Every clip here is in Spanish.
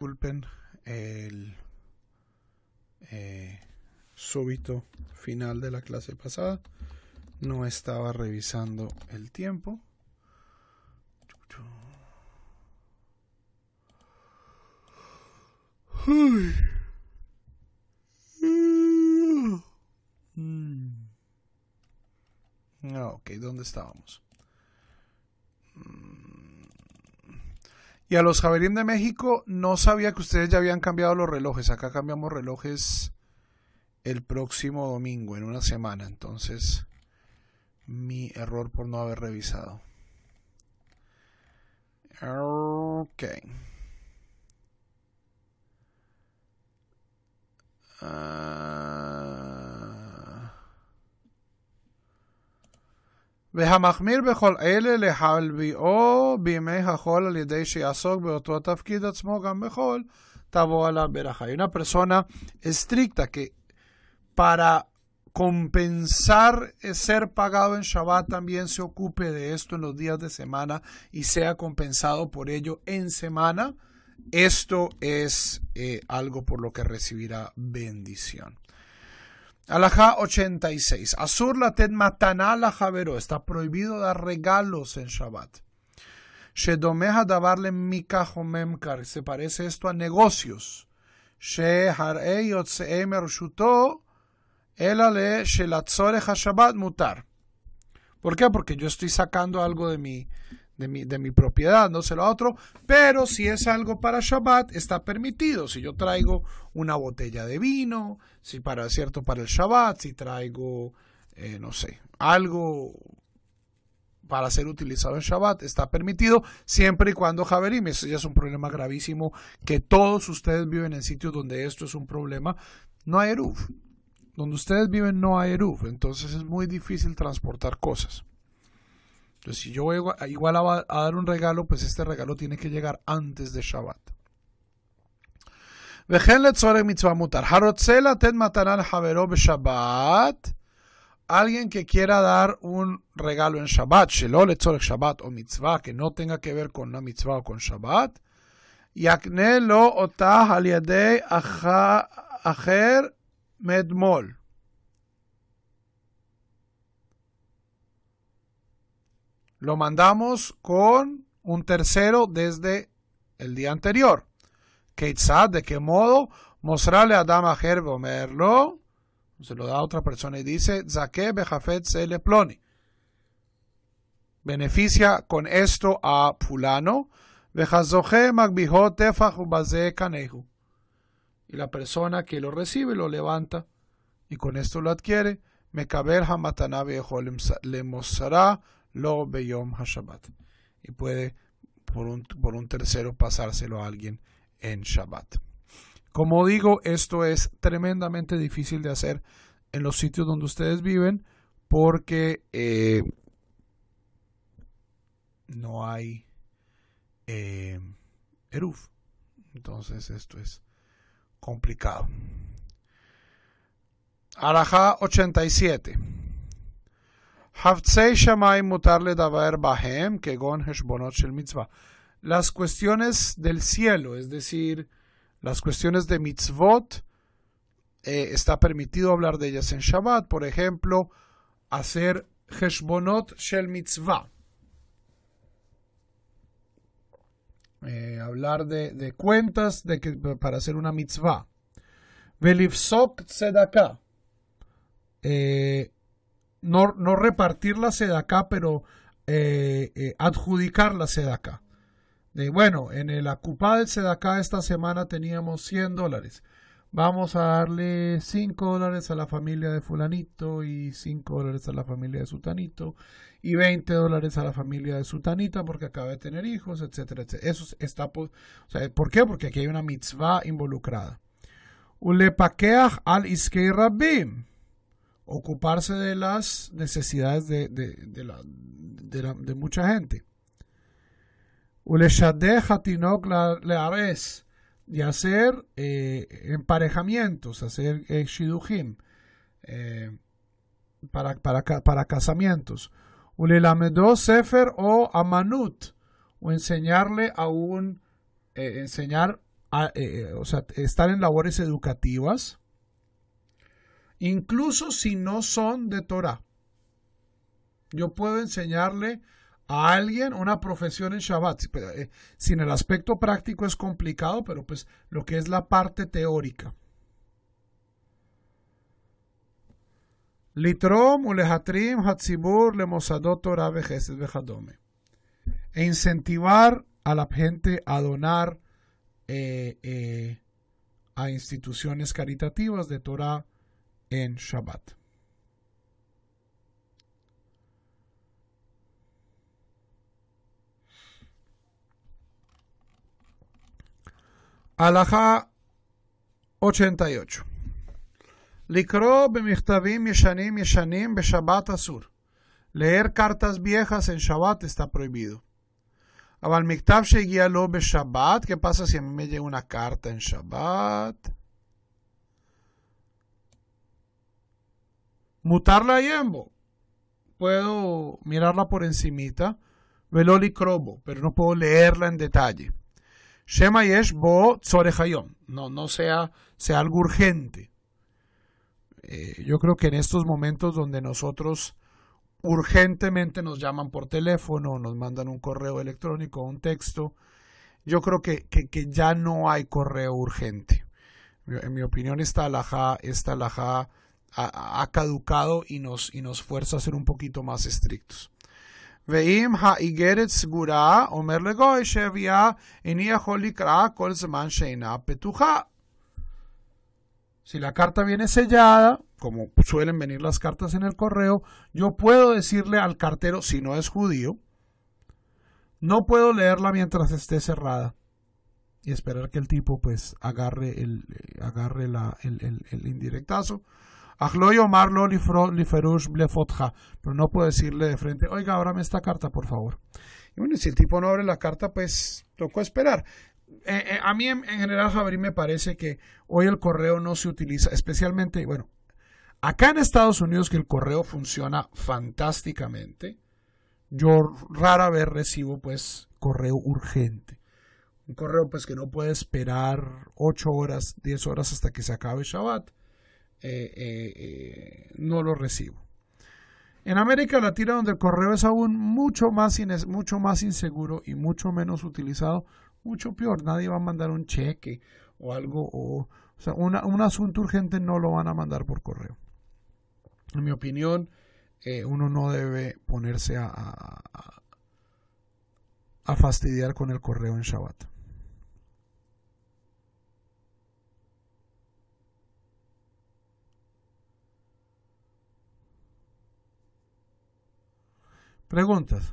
disculpen el eh, súbito final de la clase pasada. No estaba revisando el tiempo. Mm. Ok, ¿dónde estábamos? Y a los javerín de México, no sabía que ustedes ya habían cambiado los relojes. Acá cambiamos relojes el próximo domingo, en una semana. Entonces, mi error por no haber revisado. Ok. Ah, una persona estricta que para compensar ser pagado en Shabbat también se ocupe de esto en los días de semana y sea compensado por ello en semana. Esto es algo por lo que recibirá bendición. Alajá 86. Azur la mataná la javero. Está prohibido dar regalos en Shabbat. Shedomeja dabarle mika homemkar. Se parece esto a negocios. Sheharei yotseem Shuto Elale shelatzorech Shabbat mutar. ¿Por qué? Porque yo estoy sacando algo de mí de mi, de mi propiedad, no sé lo otro, pero si es algo para Shabbat, está permitido. Si yo traigo una botella de vino, si para cierto para el Shabbat, si traigo, eh, no sé, algo para ser utilizado en Shabbat está permitido siempre y cuando Javerim, eso ya es un problema gravísimo que todos ustedes viven en sitios donde esto es un problema, no hay eruf. Donde ustedes viven no hay eruf, entonces es muy difícil transportar cosas. Entonces, si yo voy igual a dar un regalo, pues este regalo tiene que llegar antes de Shabbat. Vejenle tzorek mitzvah mutar. Harotzela tet mataral haberobe shabbat. Alguien que quiera dar un regalo en shabbat. Shelo lo tzorek shabbat o mitzvah. Que no tenga que ver con la mitzvah o con shabbat. Yakne lo otah aliadei acher medmol. lo mandamos con un tercero desde el día anterior. Quetzal, ¿de qué modo? Mostrarle a Dama Merlo, Se lo da a otra persona y dice, Zake Bejafet se le Beneficia con esto a fulano. Y la persona que lo recibe lo levanta y con esto lo adquiere. le mostrará lo Shabbat Y puede por un, tercero pasárselo a alguien en Shabbat. Como digo, esto es tremendamente difícil de hacer en los sitios donde ustedes viven porque eh, no hay eh, eruf. Entonces esto es complicado. Arajá 87. Las cuestiones del cielo, es decir, las cuestiones de mitzvot, eh, está permitido hablar de ellas en Shabbat. Por ejemplo, hacer Heshbonot Shel Mitzvah. Eh, hablar de, cuentas de que, para hacer una mitzvah. Velifsok Tzedakah. Eh, no, repartir la sedacá pero eh, eh, adjudicar la sedacá eh, bueno, en el acupá del SEDACA esta semana teníamos 100 dólares. Vamos a darle 5 dólares a la familia de fulanito y 5 dólares a la familia de sutanito y 20 dólares a la familia de sutanita porque acaba de tener hijos, etcétera, etcétera. Eso está, o ¿por qué? Porque aquí hay una mitzvah involucrada. Ulepakeach al Iskei ocuparse de las necesidades de, de, de, la, de, la, de mucha gente. Y hacer eh, emparejamientos, hacer eh, shiduhim, eh, para, para, para casamientos. sefer o amanut, o enseñarle a un, enseñar, a, o sea, estar en labores educativas incluso si no son de Torah. Yo puedo enseñarle a alguien una profesión en Shabbat. Eh, sin el aspecto práctico es complicado, pero pues lo que es la parte teórica. Litrom, ulehatrim, hatzibur, lemosadot, Torah, vejeses, vejadome. E incentivar a la gente a donar eh, eh, a instituciones caritativas de Torah en Shabbat. Alaha 88. Likro bemichtavim shanim yeshanim shanim beshabbat asur. Leer cartas viejas en Shabbat está prohibido. Aval miktav sheigialo lo Shabbat. ¿Qué pasa si me llega una carta en Shabbat? Mutarla a Yembo, puedo mirarla por encimita, veloli crobo, pero no puedo leerla en detalle. Shema yesh bo hayom. no, no sea, sea algo urgente. Eh, yo creo que en estos momentos donde nosotros urgentemente nos llaman por teléfono, nos mandan un correo electrónico, un texto, yo creo que, que, que ya no hay correo urgente. En mi opinión, esta alajá, esta alajá ha, caducado y nos, y nos fuerza a ser un poquito más estrictos. veim ha omerle goy shevia enia Si la carta viene sellada, como suelen venir las cartas en el correo, yo puedo decirle al cartero, si no es judío, no puedo leerla mientras esté cerrada y esperar que el tipo pues agarre el, eh, agarre la, el indirectazo pero no puedo decirle de frente, oiga, ábrame esta carta, por favor. Y bueno, si el tipo no abre la carta, pues tocó esperar. Eh, eh, a mí en, en general, Javier, me parece que hoy el correo no se utiliza, especialmente, bueno, acá en Estados Unidos que el correo funciona fantásticamente. Yo rara vez recibo pues correo urgente. Un correo pues que no puede esperar 8 horas, 10 horas hasta que se acabe Shabbat. Eh, eh, eh, no lo recibo. En América Latina, donde el correo es aún mucho más, mucho más inseguro y mucho menos utilizado, mucho peor. Nadie va a mandar un cheque o algo, o, sea, un asunto urgente no lo van a mandar por correo. En mi opinión, uno no debe ponerse a, a, a fastidiar con el correo en Shabbat. Preguntas.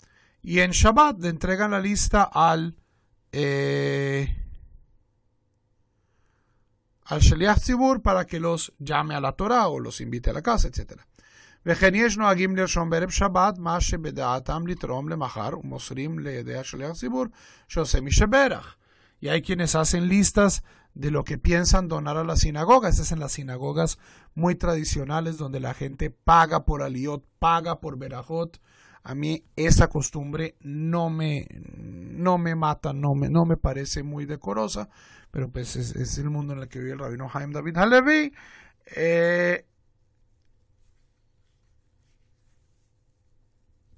Y en Shabbat le entregan la lista al, eh, al Sheliach para que los llame a la Torah o los invite a la casa, etc. Y hay quienes hacen listas de lo que piensan donar a la sinagoga. esas son en las sinagogas muy tradicionales donde la gente paga por Aliot, paga por Berajot, a mí esa costumbre no me, no me mata, no me, no me parece muy decorosa, pero pues es, el mundo en el que vive el rabino Jaime David Halevi. Eh,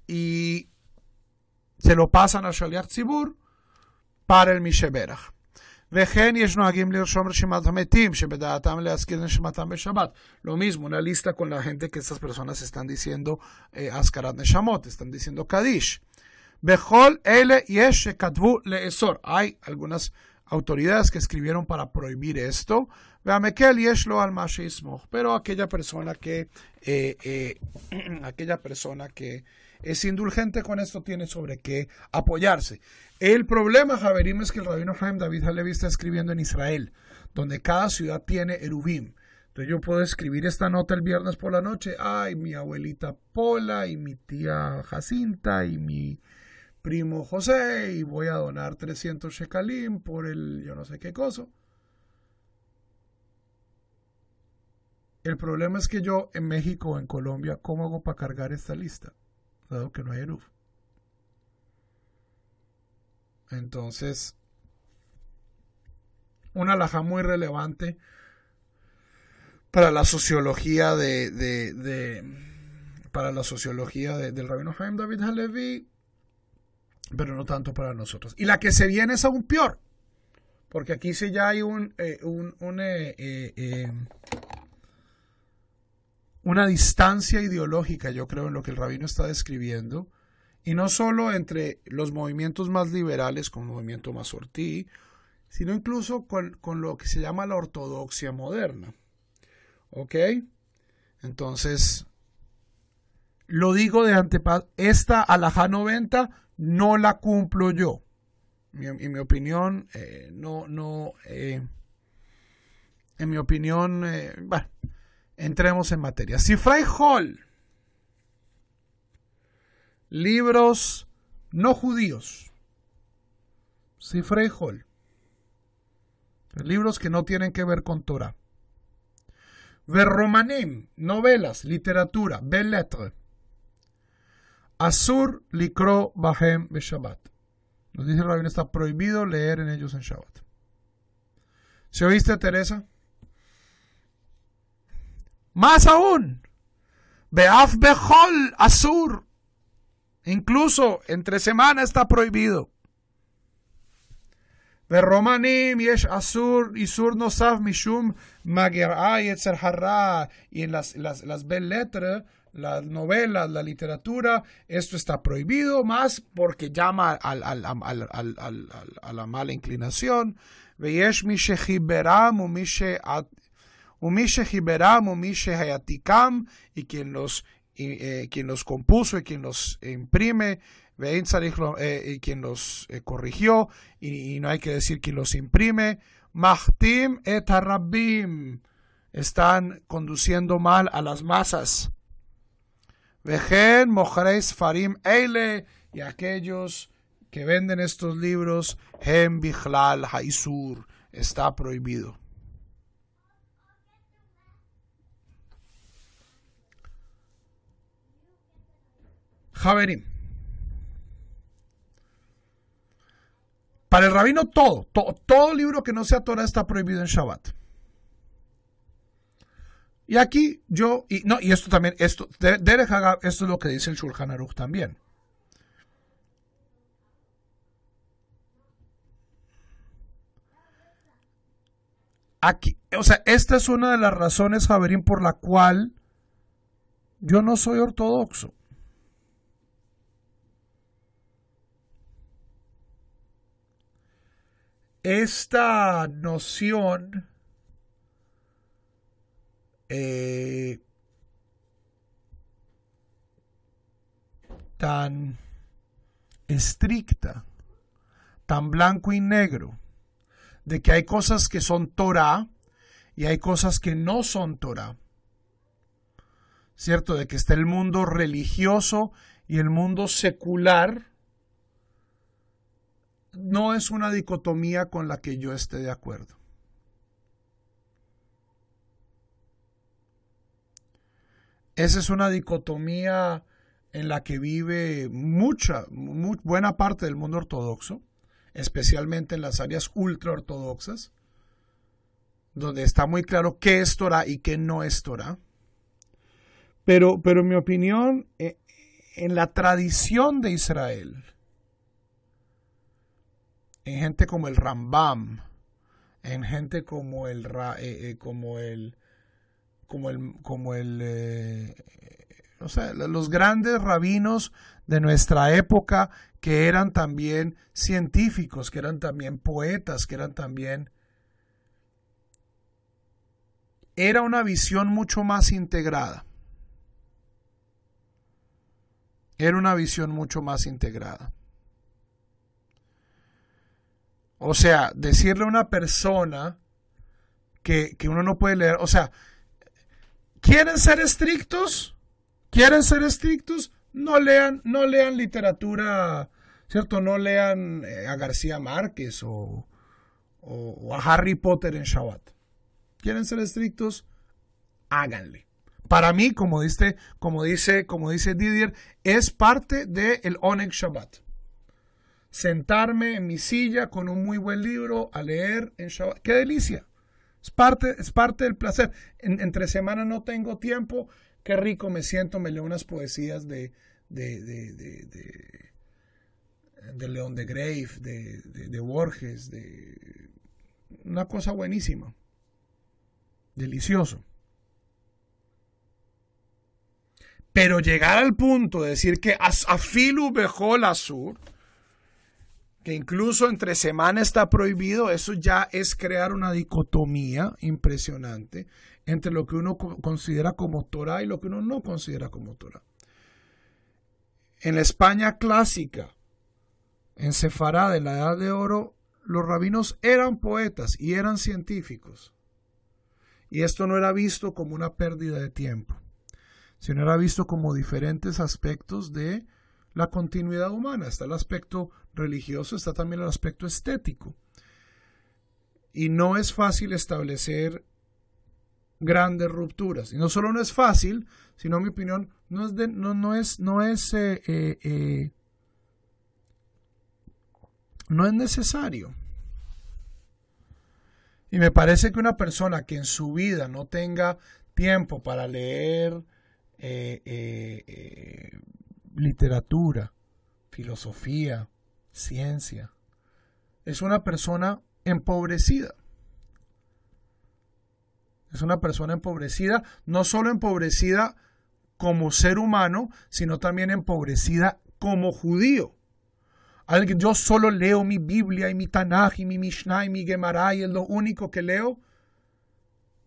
y se lo pasan a Shaliach Tzibur para el Berach. וכן ישנו הגים לרשום רשימת המתים, שבדעתם להזכיר shematam beShabbat Lo mismo, una lista con la gente que estas personas están diciendo eh, ascarat neshamot, están diciendo kadish. Bejol ele yesh shekatbu leesor. Hay algunas autoridades que escribieron para prohibir esto. Veamekel yesh lo al mashismo. Pero aquella persona que, eh, eh, aquella persona que es indulgente con esto, tiene sobre qué apoyarse. El problema, Javerim, es que el rabino Jaime David Halevi está escribiendo en Israel, donde cada ciudad tiene erubim. Entonces yo puedo escribir esta nota el viernes por la noche. Ay, mi abuelita Pola y mi tía Jacinta y mi primo José y voy a donar 300 shekalim por el yo no sé qué cosa. El problema es que yo en México o en Colombia, ¿cómo hago para cargar esta lista? dado que no hay luz. Entonces, una laja muy relevante para la sociología de, para la sociología del rabino Haim David Halevi, pero no tanto para nosotros. Y la que se viene es aún peor, porque aquí sí ya hay un, eh, un, eh, eh, una distancia ideológica, yo creo, en lo que el rabino está describiendo, y no solo entre los movimientos más liberales como el movimiento masortí, sino incluso con, lo que se llama la ortodoxia moderna. ¿Ok? Entonces, lo digo de antepaso, esta alajá 90 no la cumplo yo. en mi opinión, eh, no, no, eh, en mi opinión, eh, bueno, entremos en materia. Si Hol libros no judíos, si libros que no tienen que ver con Torah, Verromanim, novelas, literatura, belletre lettres. Asur likro bahem beshabbat. Nos dice el rabino, está prohibido leer en ellos en Shabbat. ¿Se oíste, Teresa? Más aún, Beaf Behol Azur, incluso entre semana está prohibido. romanim Yesh Azur y Sur Nosaf Mishum Mager'a Yetzer hara y en las, las, las belles letras las novelas, la literatura, esto está prohibido más porque llama al, al, al, a la mala inclinación. ve Umishe Hiberam, Umishe Hayatikam, y quien los, eh, quien los compuso y quien los imprime, eh, y quien los eh, corrigió, y, no hay que decir quien los imprime, Mahtim et están conduciendo mal a las masas. Vejen Mojares Farim Eile, y aquellos que venden estos libros, Hem Bihlal Haisur, está prohibido. Javerín. Para el rabino todo, todo, libro que no sea Torah está prohibido en Shabbat. Y aquí yo, y, no, y esto también, esto, esto es lo que dice el Shulchan Aruch también. Aquí, o sea, esta es una de las razones, Javerín, por la cual yo no soy ortodoxo. esta noción eh, tan estricta, tan blanco y negro, de que hay cosas que son Torah y hay cosas que no son Torah. ¿Cierto? De que está el mundo religioso y el mundo secular no es una dicotomía con la que yo esté de acuerdo. Esa es una dicotomía en la que vive mucha, buena parte del mundo ortodoxo, especialmente en las áreas ultraortodoxas, donde está muy claro qué es Torah y qué no es Torah. Pero, pero en mi opinión, eh, en la tradición de Israel, en gente como el Rambam, en gente como el eh, eh, como el como el como el eh, o los grandes rabinos de nuestra época que eran también científicos, que eran también poetas, que eran también era una visión mucho más integrada. Era una visión mucho más integrada. O sea, decirle a una persona que, uno no puede leer, o sea, ¿quieren ser estrictos? ¿Quieren ser estrictos? No lean, no lean literatura, ¿cierto? No lean eh, a García Márquez o, a Harry Potter en Shabbat. ¿Quieren ser estrictos? Háganle. Para mí, como dice, como dice, como dice Didier, es parte del el Onex Shabbat sentarme en mi silla con un muy buen libro a leer en Shabbat. ¡Qué delicia! Es parte, es parte del placer. entre semana no tengo tiempo. Qué rico me siento, me leo unas poesías de, de, León de Grave, de, Borges, de una cosa buenísima. Delicioso. Pero llegar al punto de decir que afilu bejol azur, que incluso entre semana está prohibido, eso ya es crear una dicotomía impresionante entre lo que uno considera como Torah y lo que uno no considera como Torah. En la España clásica, en Sefará de la Edad de Oro, los rabinos eran poetas y eran científicos. Y esto no era visto como una pérdida de tiempo, sino era visto como diferentes aspectos de la continuidad humana. Está el aspecto religioso está también el aspecto estético. Y no es fácil establecer grandes rupturas. Y no solo no es fácil, sino en mi opinión, no es, no, es, no es, eh, eh, eh, no es necesario. Y me parece que una persona que en su vida no tenga tiempo para leer literatura, filosofía, ciencia. Es una persona empobrecida. Es una persona empobrecida, no solo empobrecida como ser humano, sino también empobrecida como judío. Yo solo leo mi Biblia y mi Tanaj y mi Mishnah y mi Gemara y es lo único que leo.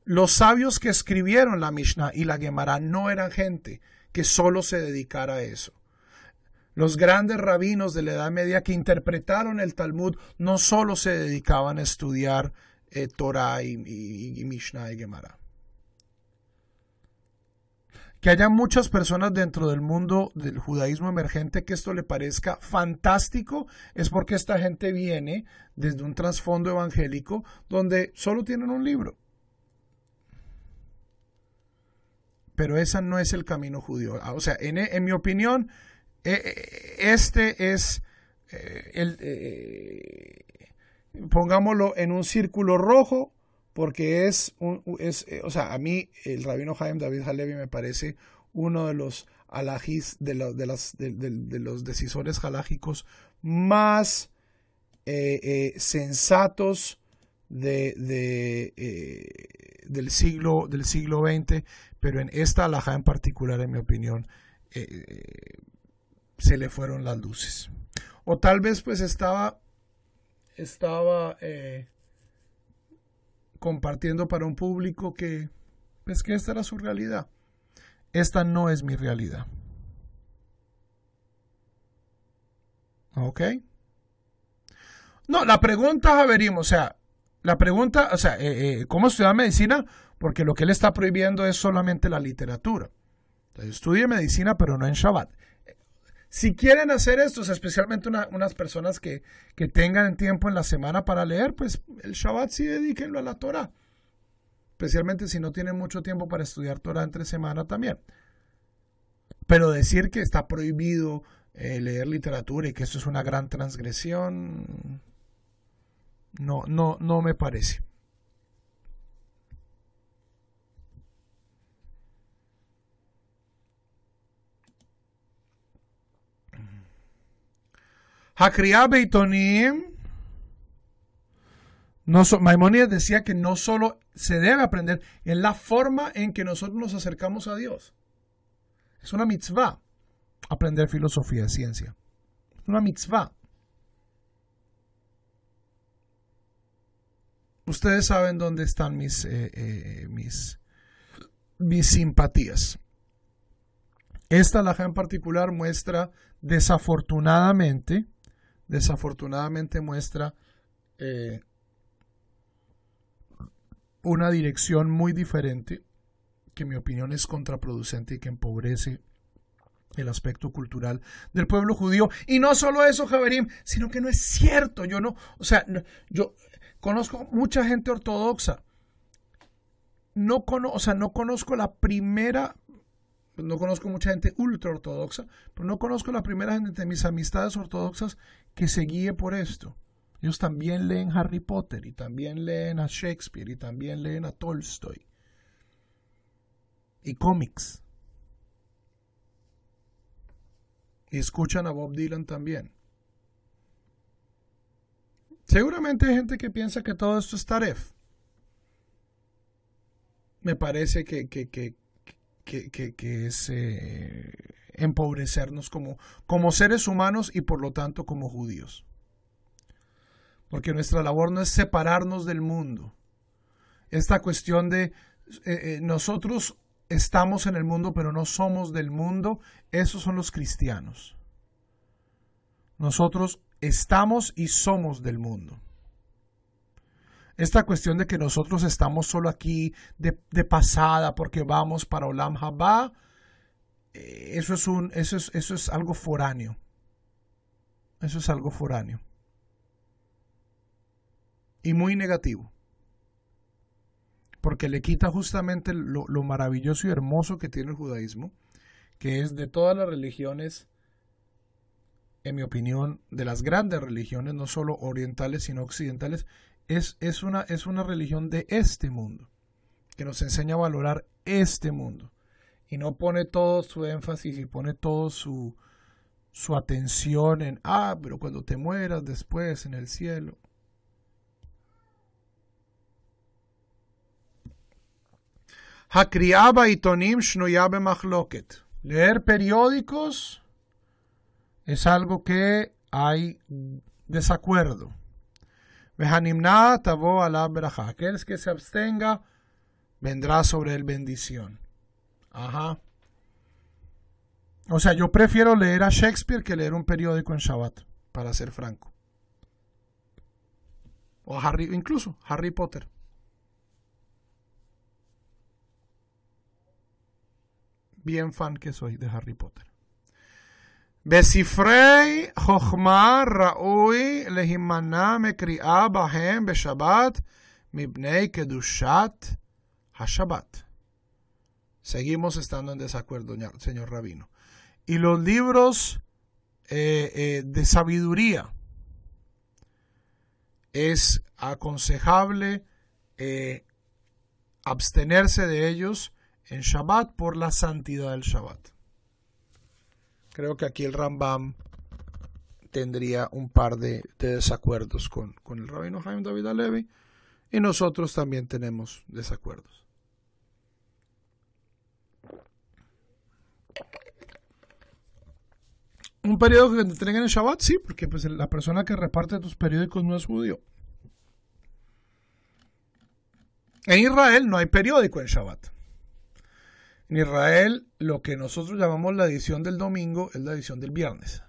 Los sabios que escribieron la Mishnah y la Gemara no eran gente que solo se dedicara a eso. Los grandes rabinos de la Edad Media que interpretaron el Talmud no solo se dedicaban a estudiar eh, Torah y, Mishnah y Gemara. Que haya muchas personas dentro del mundo del judaísmo emergente que esto le parezca fantástico es porque esta gente viene desde un trasfondo evangélico donde solo tienen un libro. Pero ese no es el camino judío. Ah, o sea, en mi opinión, eh, eh, este es eh, el, pongámoslo en un círculo rojo, porque es, un, es o sea, a mí el rabino Jaime David Halevi me parece uno de los alajis, de, de, las, de, los decisores halájicos más sensatos sensatos del, siglo, del siglo XX, pero en esta alajá en particular, en mi opinión, se le fueron las luces. O tal vez pues estaba, estaba eh, compartiendo para un público que, pues que esta era su realidad. Esta no es mi realidad. ¿Ok? No, la pregunta, Javerim, o sea, la pregunta, o sea, eh, eh, ¿cómo estudiar medicina? Porque lo que él está prohibiendo es solamente la literatura. Entonces, estudie medicina, pero no en Shabbat. Si quieren hacer esto, especialmente unas personas que, tengan tiempo en la semana para leer, pues el Shabbat sí dedíquenlo a la Torah. Especialmente si no tienen mucho tiempo para estudiar Torah entre semana también. Pero decir que está prohibido eh, leer literatura y que esto es una gran transgresión, no, no, no me parece. Beitonim. No Maimonides decía que no solo se debe aprender, en la forma en que nosotros nos acercamos a Dios. Es una mitzvah aprender filosofía y ciencia. Es una mitzvah. Ustedes saben dónde están mis, eh, eh, mis simpatías. Esta laja en particular muestra, desafortunadamente, desafortunadamente muestra eh, una dirección muy diferente, que en mi opinión es contraproducente y que empobrece el aspecto cultural del pueblo judío. Y no solo eso, Javerim, sino que no es cierto. Yo no, o sea, yo conozco mucha gente ortodoxa. No, o sea, no conozco la primera pues, no conozco mucha gente ultra ortodoxa, pero no conozco la primera gente de mis amistades ortodoxas que se guíe por esto. Ellos también leen Harry Potter y también leen a Shakespeare y también leen a Tolstoy. Y cómics. Y escuchan a Bob Dylan también. Seguramente hay gente que piensa que todo esto es taref. Me parece que, que, que, es eh, empobrecernos como, como seres humanos y por lo tanto como judíos. Porque nuestra labor no es separarnos del mundo. Esta cuestión de eh, eh, nosotros estamos en el mundo pero no somos del mundo, esos son los cristianos. Nosotros estamos y somos del mundo. Esta cuestión de que nosotros estamos solo aquí de, pasada porque vamos para Olam Haba, eh, eso es, un, eso, es, eso es algo foráneo. Eso es algo foráneo. Y muy negativo. Porque le quita justamente lo, lo maravilloso y hermoso que tiene el judaísmo, que es de todas las religiones en mi opinión, de las grandes religiones, no solo orientales, sino occidentales, es, es, una, es una religión de este mundo, que nos enseña a valorar este mundo. Y no pone todo su énfasis y pone todo su, atención en, ah, pero cuando te mueras después en el cielo. Leer periódicos es algo que hay desacuerdo. Aquel que se abstenga vendrá sobre él bendición. Ajá. O sea, yo prefiero leer a Shakespeare que leer un periódico en Shabbat, para ser franco. O Harry, incluso Harry Potter. Bien fan que soy de Harry Potter. Seguimos estando en desacuerdo, señor Rabino. Y los libros eh, eh, de sabiduría es aconsejable eh, abstenerse de ellos en Shabbat por la santidad del Shabbat. Creo que aquí el Rambam tendría un par de, desacuerdos con, el rabino Jaime David Alevi y nosotros también tenemos desacuerdos. ¿Un periódico que te entreguen en Shabbat? Sí, porque pues, la persona que reparte tus periódicos no es judío. En Israel no hay periódico en Shabbat. En Israel, lo que nosotros llamamos la edición del domingo es la edición del viernes.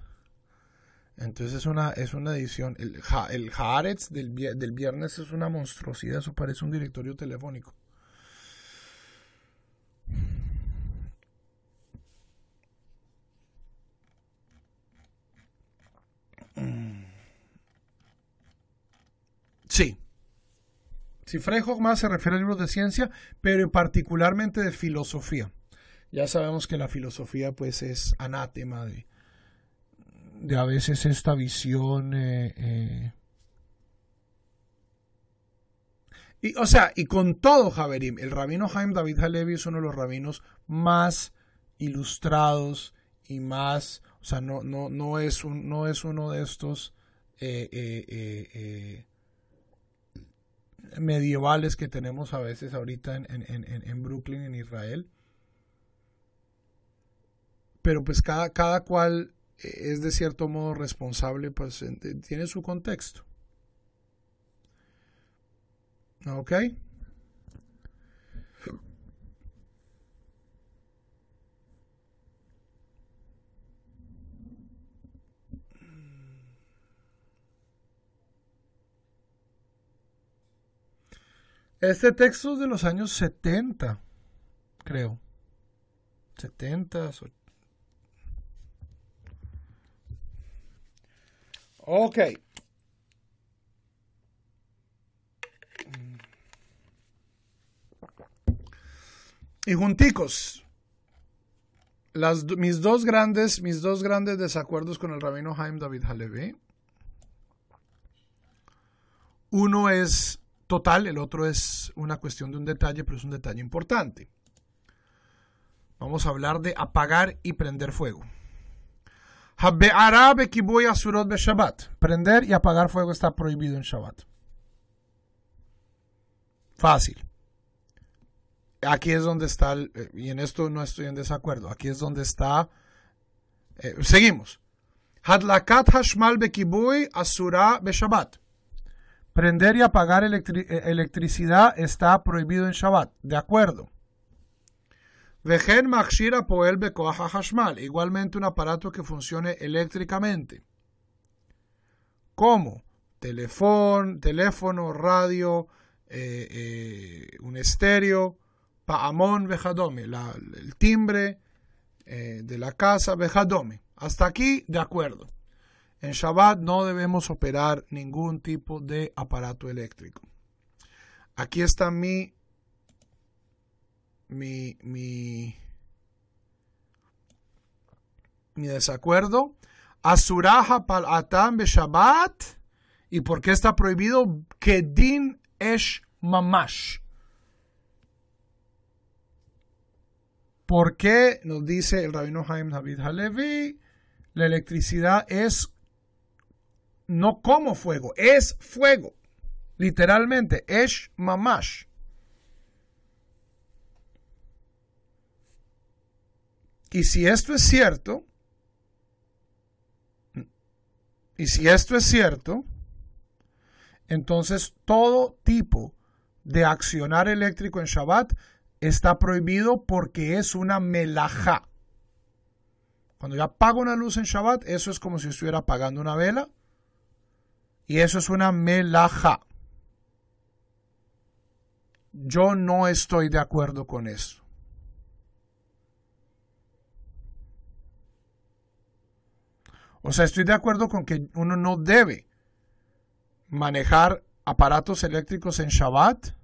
Entonces es una, es una edición, el, el Haaretz del, del viernes es una monstruosidad, eso parece un directorio telefónico. Mm. Sí, si Frey más se refiere a libros de ciencia, pero particularmente de filosofía. Ya sabemos que la filosofía pues es anátema de, de a veces esta visión... Eh, eh. Y, o sea, y con todo Javerim, el rabino Jaime David Halevi es uno de los rabinos más ilustrados y más... O sea, no, no, no, es, un, no es uno de estos... Eh, medievales que tenemos a veces ahorita en, en, en Brooklyn, en Israel. Pero pues cada, cada cual es de cierto modo responsable, pues tiene su contexto. ¿Ok? Este texto es de los años 70, creo. 70. Ok. Y junticos, mis, dos grandes, mis dos grandes desacuerdos con el rabino Jaime David Halevi. Uno es total, el otro es una cuestión de un detalle, pero es un detalle importante. Vamos a hablar de apagar y prender fuego. Prender y apagar fuego está prohibido en Shabbat. Fácil. Aquí es donde está, eh, y en esto no estoy en desacuerdo, aquí es donde está... Eh, seguimos. Hadlakat Hashmal Bekibuy Asura Beshabbat. Prender y apagar eh, electricidad está prohibido en Shabbat, de acuerdo. Vejen Makshira Poel Hashmal, igualmente un aparato que funcione eléctricamente. Como Telefón, teléfono, radio, eh, eh, un estéreo, Paamón Vejadome, el timbre de la casa Vejadome. Hasta aquí, de acuerdo. En Shabbat no debemos operar ningún tipo de aparato eléctrico. Aquí está mi, mi, desacuerdo. Asuraja pal atam be Shabbat. ¿Y por qué está prohibido? Kedin esh mamash. ¿Por qué nos dice el rabino Haim David Halevi? La electricidad es no como fuego, es fuego. Literalmente, es mamash. Y si esto es cierto, y si esto es cierto, entonces todo tipo de accionar eléctrico en Shabbat está prohibido porque es una melajá. Cuando yo apago una luz en Shabbat, eso es como si estuviera apagando una vela y eso es una melaja. Yo no estoy de acuerdo con eso. O sea, estoy de acuerdo con que uno no debe manejar aparatos eléctricos en Shabbat,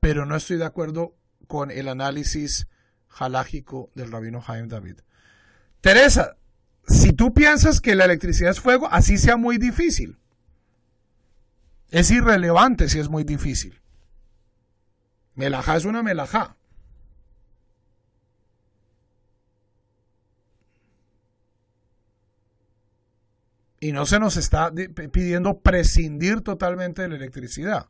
pero no estoy de acuerdo con el análisis halágico del rabino Jaime David. Teresa, si tú piensas que la electricidad es fuego, así sea muy difícil. Es irrelevante si es muy difícil. Melajá es una melajá. Y no se nos está pidiendo prescindir totalmente de la electricidad,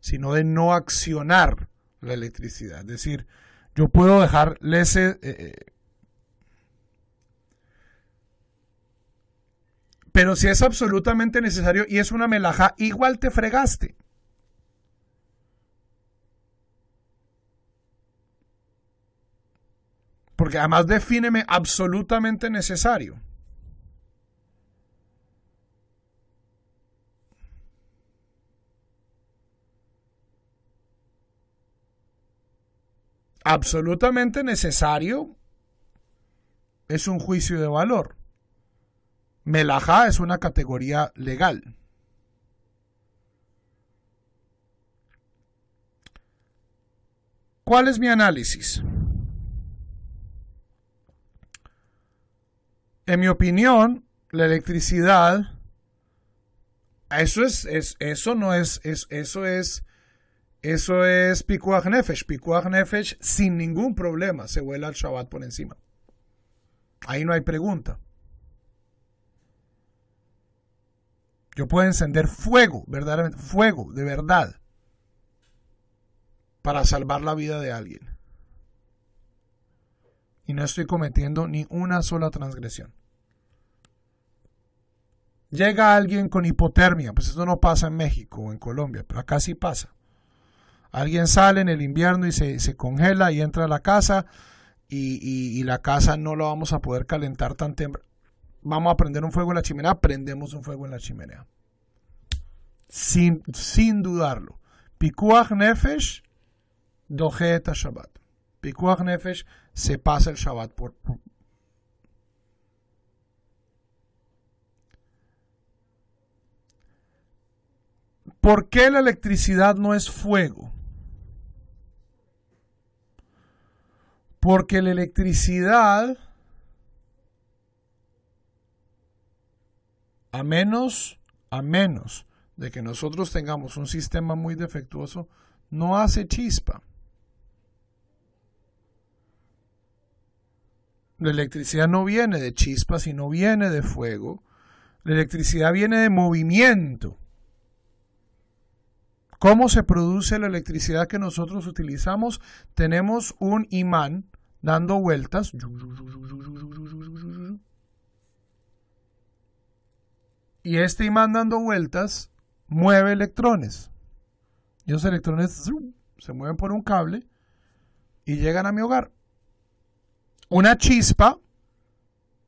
sino de no accionar la electricidad. Es decir, yo puedo dejar ese... Eh, eh, Pero si es absolutamente necesario y es una melaja, igual te fregaste. Porque además defíneme absolutamente necesario. Absolutamente necesario es un juicio de valor. Melajá es una categoría legal. ¿Cuál es mi análisis? En mi opinión, la electricidad, eso es, eso no es, eso es, eso es sin ningún problema se vuela al Shabbat por encima. Ahí no hay pregunta. Yo puedo encender fuego, verdaderamente, fuego, de verdad, para salvar la vida de alguien. Y no estoy cometiendo ni una sola transgresión. Llega alguien con hipotermia, pues esto no pasa en México o en Colombia, pero acá sí pasa. Alguien sale en el invierno y se, congela y entra a la casa y, y, la casa no la vamos a poder calentar tan temprano vamos a prender un fuego en la chimenea, prendemos un fuego en la chimenea. Sin, dudarlo. Pikuach Nefesh dojeta Shabbat. Pikuach Nefesh se pasa el Shabbat por ¿Por qué la electricidad no es fuego? Porque la electricidad A menos, a menos de que nosotros tengamos un sistema muy defectuoso, no hace chispa. La electricidad no viene de chispa, sino viene de fuego. La electricidad viene de movimiento. ¿Cómo se produce la electricidad que nosotros utilizamos? Tenemos un imán dando vueltas y este imán dando vueltas mueve electrones. Y esos electrones se mueven por un cable y llegan a mi hogar. Una chispa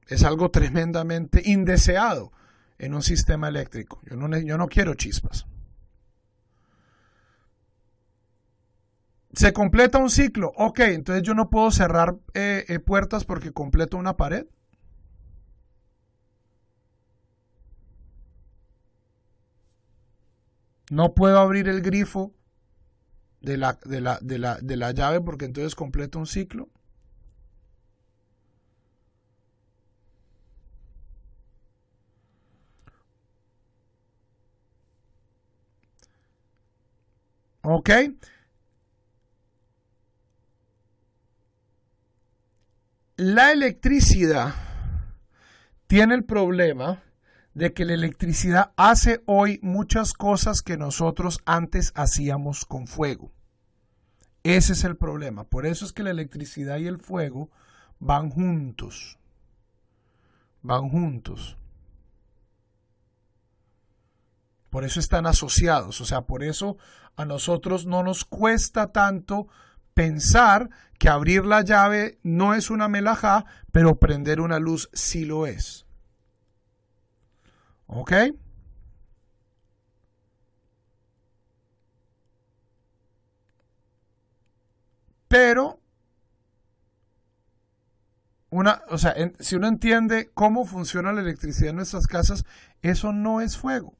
es algo tremendamente indeseado en un sistema eléctrico. Yo no, quiero chispas. Se completa un ciclo. Ok, entonces yo no puedo cerrar eh, eh, puertas porque completo una pared. No puedo abrir el grifo de la, de la, de la, de la llave porque entonces completo un ciclo. ¿Ok? La electricidad tiene el problema de que la electricidad hace hoy muchas cosas que nosotros antes hacíamos con fuego. Ese es el problema. Por eso es que la electricidad y el fuego van juntos. Van juntos. Por eso están asociados. O sea, por eso a nosotros no nos cuesta tanto pensar que abrir la llave no es una melajá, pero prender una luz sí lo es. ¿Ok? Pero, una, o sea, si uno entiende cómo funciona la electricidad en nuestras casas, eso no es fuego.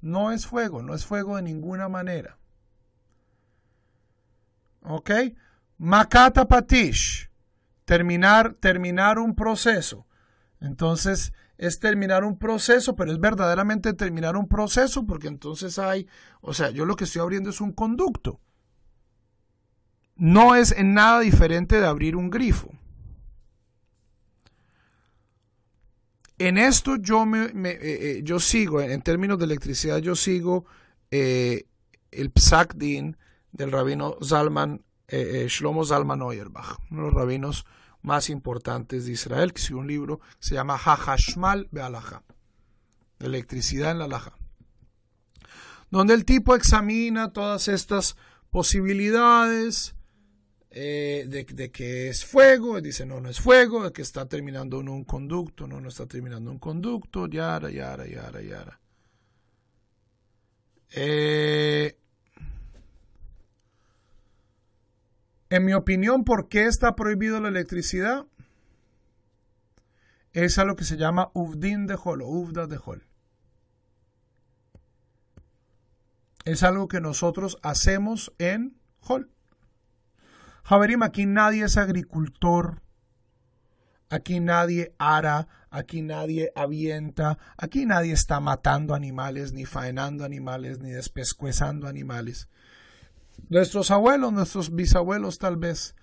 No es fuego, no es fuego de ninguna manera. ¿Ok? Makata Patish. Terminar, terminar un proceso. Entonces, es terminar un proceso, pero es verdaderamente terminar un proceso, porque entonces hay, o sea, yo lo que estoy abriendo es un conducto. No es en nada diferente de abrir un grifo. En esto yo, me, eh, eh, yo sigo, en términos de electricidad, yo sigo eh, el Psak del rabino Zalman, eh, Shlomo Zalman Oyerbach, uno de los rabinos más importantes de Israel, que si un libro se llama Hahashmal Bealaja, Electricidad en la Alaja, donde el tipo examina todas estas posibilidades eh, de, que es fuego, dice no, no es fuego, de que está terminando en un conducto, no, no está terminando un conducto, yara, yara, yara, yara. Eh, En mi opinión, ¿por qué está prohibido la electricidad? Es a lo que se llama Uvdin de Hol o Uvda de Hol. Es algo que nosotros hacemos en Hol. Javerim, aquí nadie es agricultor, aquí nadie ara, aquí nadie avienta, aquí nadie está matando animales, ni faenando animales, ni despescuezando animales. Nuestros abuelos, nuestros bisabuelos tal vez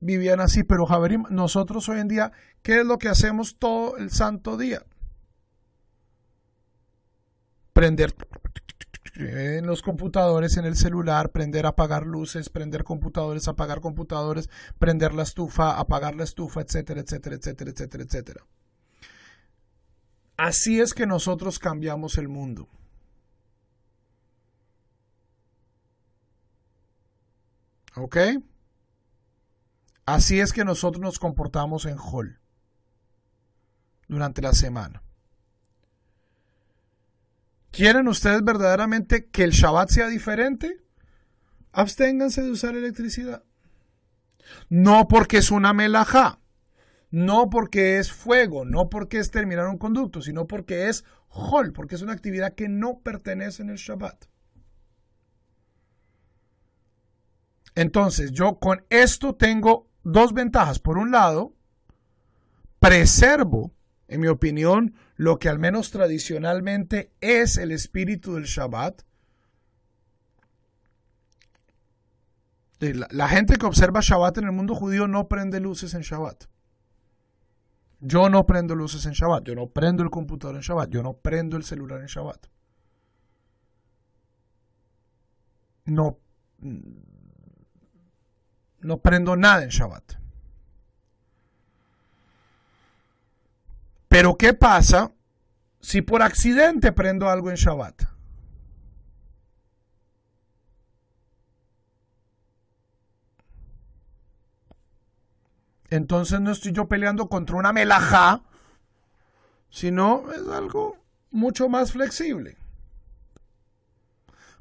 vivían así, pero nosotros hoy en día, ¿qué es lo que hacemos todo el santo día? Prender en los computadores, en el celular, prender, apagar luces, prender computadores, apagar computadores, prender la estufa, apagar la estufa, etcétera, etcétera, etcétera, etcétera, etcétera. Así es que nosotros cambiamos el mundo. ¿Ok? Así es que nosotros nos comportamos en Hall durante la semana. ¿Quieren ustedes verdaderamente que el Shabbat sea diferente? Absténganse de usar electricidad. No porque es una melajá, no porque es fuego, no porque es terminar un conducto, sino porque es hol, porque es una actividad que no pertenece en el Shabbat. Entonces, yo con esto tengo dos ventajas. Por un lado, preservo, en mi opinión, lo que al menos tradicionalmente es el espíritu del Shabbat. La, gente que observa Shabbat en el mundo judío no prende luces en Shabbat. Yo no prendo luces en Shabbat, yo no prendo el computador en Shabbat, yo no prendo el celular en Shabbat. No, no prendo nada en Shabbat. Pero ¿qué pasa si por accidente prendo algo en Shabbat? Entonces no estoy yo peleando contra una melajá, sino es algo mucho más flexible.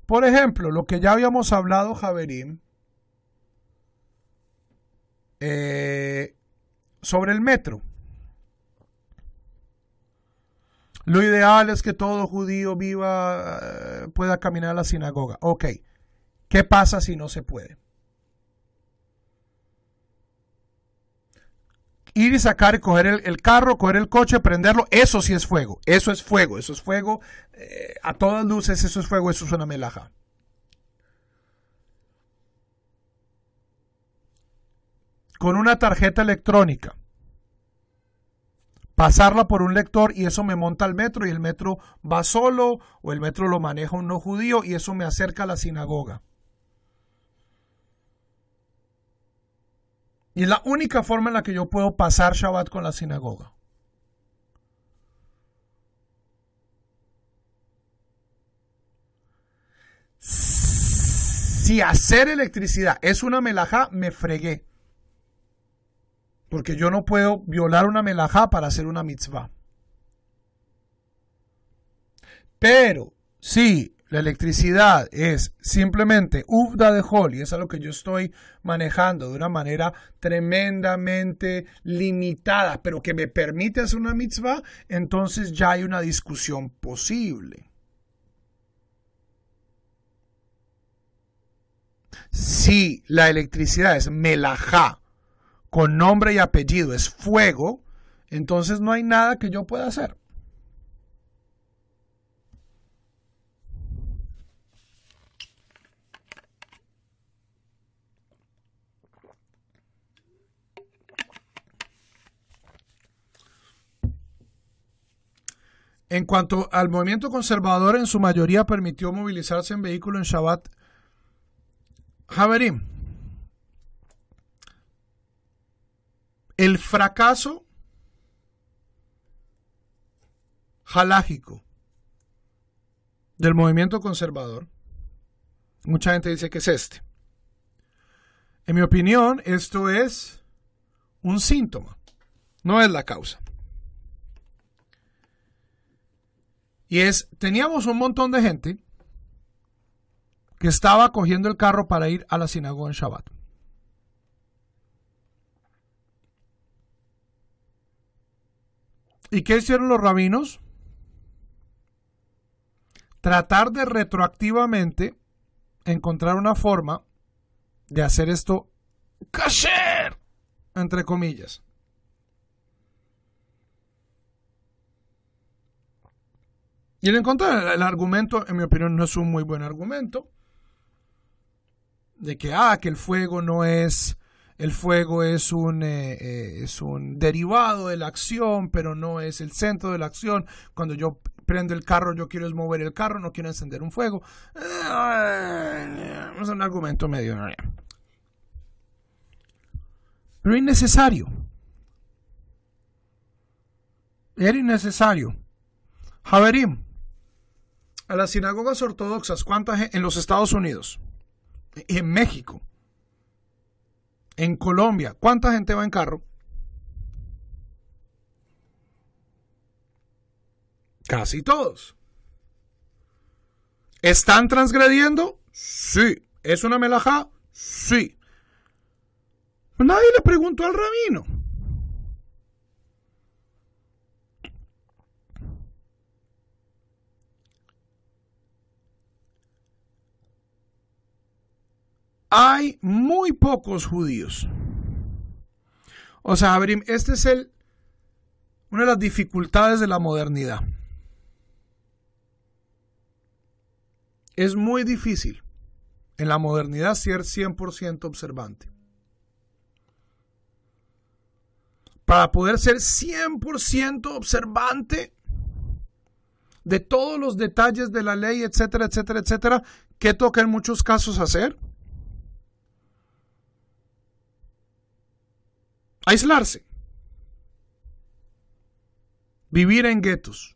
Por ejemplo, lo que ya habíamos hablado, Javerín eh, sobre el metro. Lo ideal es que todo judío viva eh, pueda caminar a la sinagoga. Ok, ¿qué pasa si no se puede? ir y sacar, y coger el, carro, coger el coche, prenderlo, eso sí es fuego, eso es fuego, eso es fuego, eh, a todas luces, eso es fuego, eso es una melaja. con una tarjeta electrónica, pasarla por un lector y eso me monta al metro y el metro va solo o el metro lo maneja un no judío y eso me acerca a la sinagoga. Y es la única forma en la que yo puedo pasar Shabbat con la sinagoga. Si hacer electricidad es una melaja, me fregué. Porque yo no puedo violar una melajá para hacer una mitzvah. Pero si la electricidad es simplemente ufda de Hall, y eso es lo que yo estoy manejando de una manera tremendamente limitada, pero que me permite hacer una mitzvah, entonces ya hay una discusión posible. Si la electricidad es melajá, con nombre y apellido es fuego, entonces no hay nada que yo pueda hacer. En cuanto al movimiento conservador, en su mayoría permitió movilizarse en vehículo en Shabbat. Javerim, el fracaso jalágico del movimiento conservador, mucha gente dice que es este. En mi opinión, esto es un síntoma, no es la causa. Y es, teníamos un montón de gente que estaba cogiendo el carro para ir a la sinagoga en Shabbat. ¿Y qué hicieron los rabinos? Tratar de retroactivamente encontrar una forma de hacer esto cacher, entre comillas. Y en contra, el argumento, en mi opinión, no es un muy buen argumento. De que, ah, que el fuego no es el fuego es un, eh, eh, es un derivado de la acción, pero no es el centro de la acción. Cuando yo prendo el carro, yo quiero mover el carro, no quiero encender un fuego. Eh, es un argumento medio. Pero innecesario. Era innecesario. Javerim, a las sinagogas ortodoxas, ¿cuántas en los Estados Unidos? en México, en Colombia, ¿cuánta gente va en carro? Casi todos. ¿Están transgrediendo? Sí. ¿Es una melajá? Sí. Pues nadie le preguntó al rabino. hay muy pocos judíos. O sea, Abrim, este es el una de las dificultades de la modernidad. Es muy difícil en la modernidad ser 100% observante. Para poder ser 100% observante de todos los detalles de la ley, etcétera, etcétera, etcétera, que toca en muchos casos hacer? Aislarse. Vivir en guetos.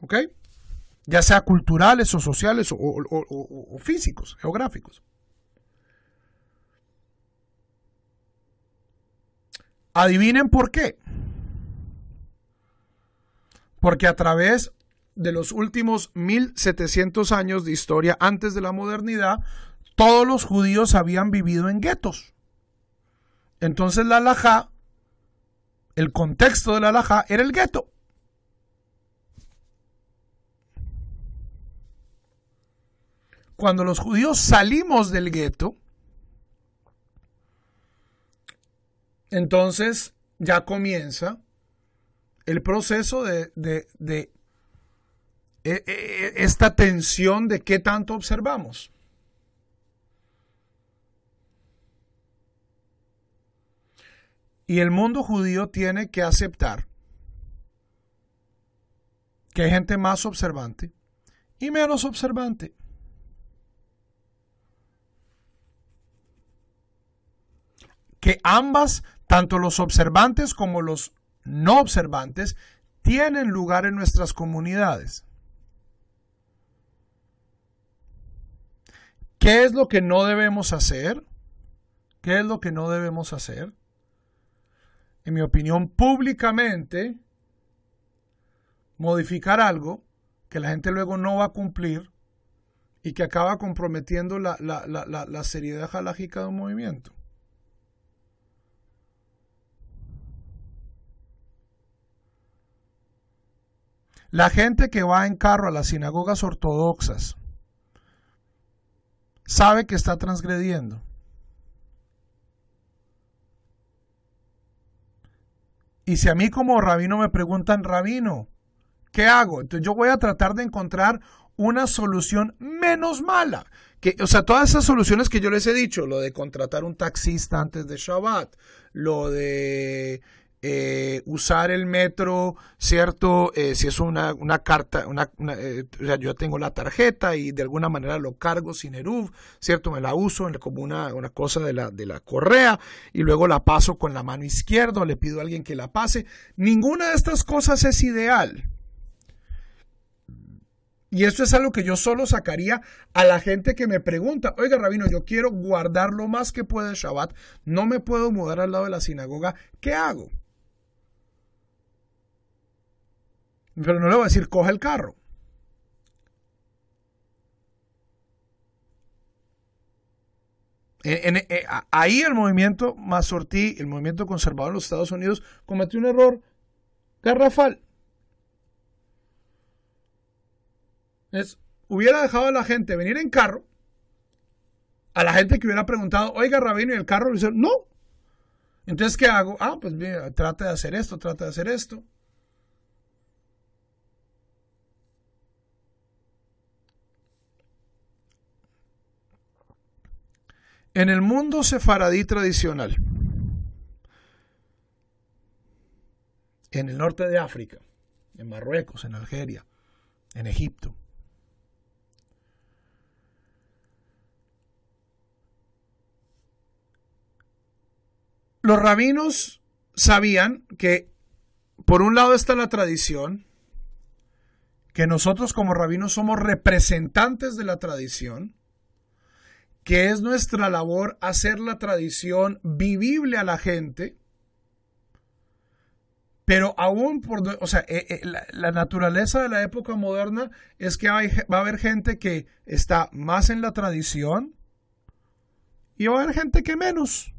¿Ok? Ya sea culturales o sociales o, físicos, geográficos. Adivinen por qué. Porque a través de los últimos 1700 años de historia antes de la modernidad, todos los judíos habían vivido en guetos. Entonces la alhaja, el contexto de la alhaja era el gueto. Cuando los judíos salimos del gueto, entonces ya comienza el proceso de e, e, e, esta tensión de qué tanto observamos. Y el mundo judío tiene que aceptar que hay gente más observante y menos observante. Que ambas, tanto los observantes como los no observantes, tienen lugar en nuestras comunidades. ¿Qué es lo que no debemos hacer? ¿Qué es lo que no debemos hacer? en mi opinión, públicamente modificar algo que la gente luego no va a cumplir y que acaba comprometiendo la, seriedad halágica de un movimiento. La gente que va en carro a las sinagogas ortodoxas sabe que está transgrediendo. Y si a mí como rabino me preguntan, rabino, ¿qué hago? Entonces yo voy a tratar de encontrar una solución menos mala. Que, o sea, todas esas soluciones que yo les he dicho, lo de contratar un taxista antes de Shabbat, lo de eh, usar el metro, ¿cierto? Eh, si es una, carta, una, eh, o sea, yo tengo la tarjeta y de alguna manera lo cargo sin ERUV, ¿cierto? Me la uso como una, cosa de la, de la correa y luego la paso con la mano izquierda, le pido a alguien que la pase. Ninguna de estas cosas es ideal. Y esto es algo que yo solo sacaría a la gente que me pregunta, oiga rabino, yo quiero guardar lo más que pueda el Shabbat, no me puedo mudar al lado de la sinagoga, ¿qué hago? Pero no le voy a decir, coja el carro. Eh, ahí el movimiento Mazortí, el movimiento conservador en los Estados Unidos, cometió un error garrafal. Es, hubiera dejado a la gente venir en carro, a la gente que hubiera preguntado, oiga, Rabino, ¿y el carro? Le no. Entonces, ¿qué hago? Ah, pues trata de hacer esto, trata de hacer esto. En el mundo sefaradí tradicional, en el norte de África, en Marruecos, en Algeria, en Egipto, los rabinos sabían que por un lado está la tradición, que nosotros como rabinos somos representantes de la tradición, que es nuestra labor hacer la tradición vivible a la gente, pero aún por, o sea, eh, eh, la, naturaleza de la época moderna es que va a haber gente que está más en la tradición y va a haber gente que menos.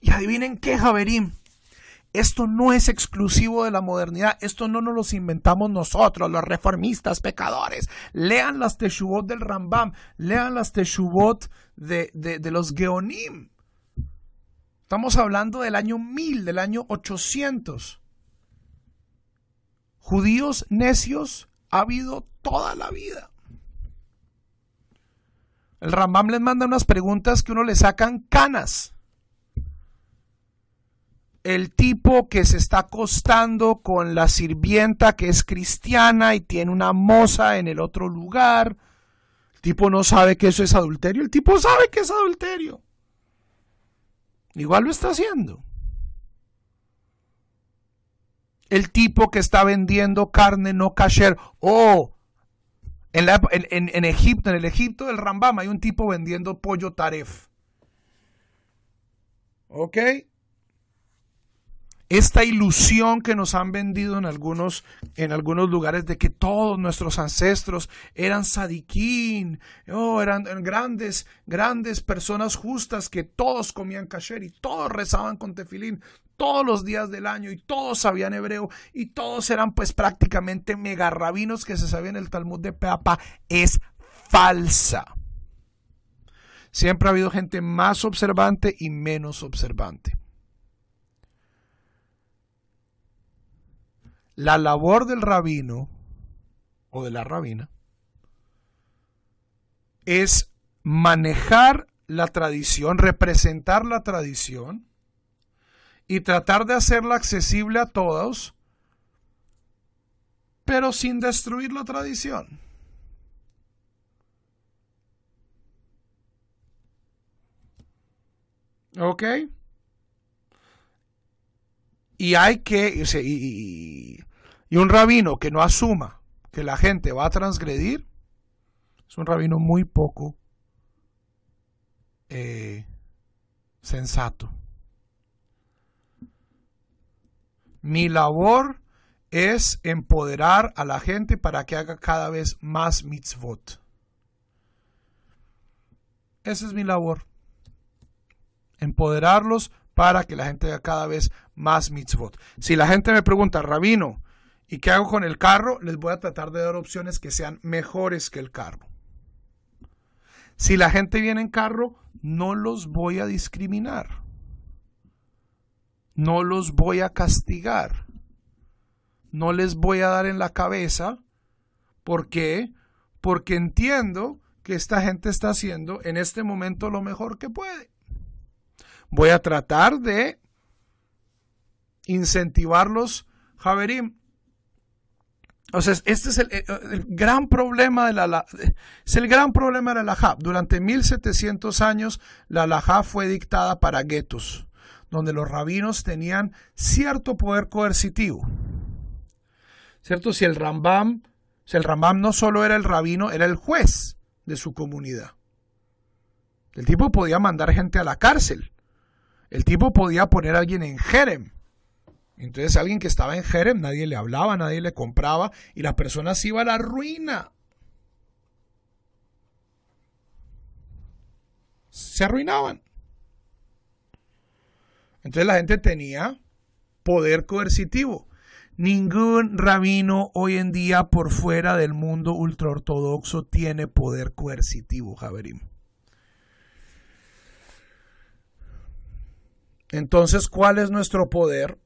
Y adivinen qué, Javerín. Esto no es exclusivo de la modernidad, esto no nos lo inventamos nosotros, los reformistas, pecadores. Lean las Teshuvot del Rambam, lean las Teshuvot de, los Geonim. Estamos hablando del año 1000, del año 800. Judíos necios ha habido toda la vida. El Rambam les manda unas preguntas que uno le sacan canas el tipo que se está acostando con la sirvienta que es cristiana y tiene una moza en el otro lugar. El tipo no sabe que eso es adulterio. El tipo sabe que es adulterio. Igual lo está haciendo. El tipo que está vendiendo carne no casher. Oh, en, en, Egipto, en el Egipto del Rambam, hay un tipo vendiendo pollo taref. ¿Ok? esta ilusión que nos han vendido en algunos, en algunos lugares de que todos nuestros ancestros eran sadiquín, oh, eran, grandes, grandes personas justas que todos comían kasher y todos rezaban con tefilín todos los días del año y todos sabían hebreo y todos eran pues prácticamente megarrabinos que se sabían el Talmud de Peapa es falsa. Siempre ha habido gente más observante y menos observante. la labor del rabino o de la rabina es manejar la tradición, representar la tradición y tratar de hacerla accesible a todos, pero sin destruir la tradición. ¿Ok? Y hay que, y, y un rabino que no asuma que la gente va a transgredir, es un rabino muy poco eh, sensato. Mi labor es empoderar a la gente para que haga cada vez más mitzvot. Esa es mi labor. Empoderarlos para que la gente haga cada vez más mitzvot. Si la gente me pregunta, rabino, ¿y qué hago con el carro? Les voy a tratar de dar opciones que sean mejores que el carro. Si la gente viene en carro, no los voy a discriminar. No los voy a castigar. No les voy a dar en la cabeza. ¿Por qué? Porque entiendo que esta gente está haciendo en este momento lo mejor que puede. Voy a tratar de incentivarlos, Javerim. O sea, este es eh, el, gran problema de la, es el gran problema de la Laja. Durante 1700 años la laja fue dictada para guetos, donde los rabinos tenían cierto poder coercitivo. ¿Cierto? Si el Rambam, si el Rambam no solo era el rabino, era el juez de su comunidad. El tipo podía mandar gente a la cárcel. El tipo podía poner a alguien en Jerem. Entonces alguien que estaba en Jerem, nadie le hablaba, nadie le compraba y las personas iban a la ruina. Se arruinaban. Entonces la gente tenía poder coercitivo. Ningún rabino hoy en día por fuera del mundo ultraortodoxo tiene poder coercitivo, Javerim. Entonces, ¿cuál es nuestro poder?